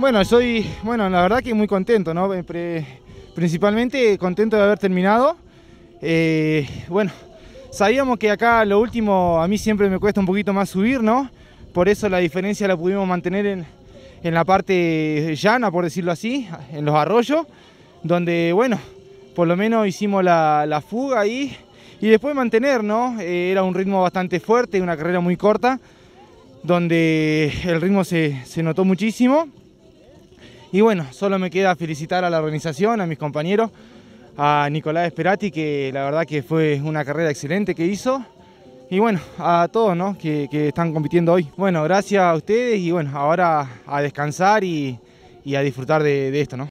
Bueno, soy, bueno, la verdad que muy contento, ¿no? principalmente contento de haber terminado. Eh, bueno, sabíamos que acá lo último a mí siempre me cuesta un poquito más subir, ¿no? Por eso la diferencia la pudimos mantener en, en la parte llana, por decirlo así, en los arroyos, donde, bueno, por lo menos hicimos la, la fuga ahí y después mantener, ¿no? Eh, era un ritmo bastante fuerte, una carrera muy corta, donde el ritmo se, se notó muchísimo y bueno, solo me queda felicitar a la organización, a mis compañeros, a Nicolás Esperati, que la verdad que fue una carrera excelente que hizo. Y bueno, a todos ¿no? que, están compitiendo hoy. Bueno, gracias a ustedes y bueno, ahora a descansar y, a disfrutar de, de esto, ¿no?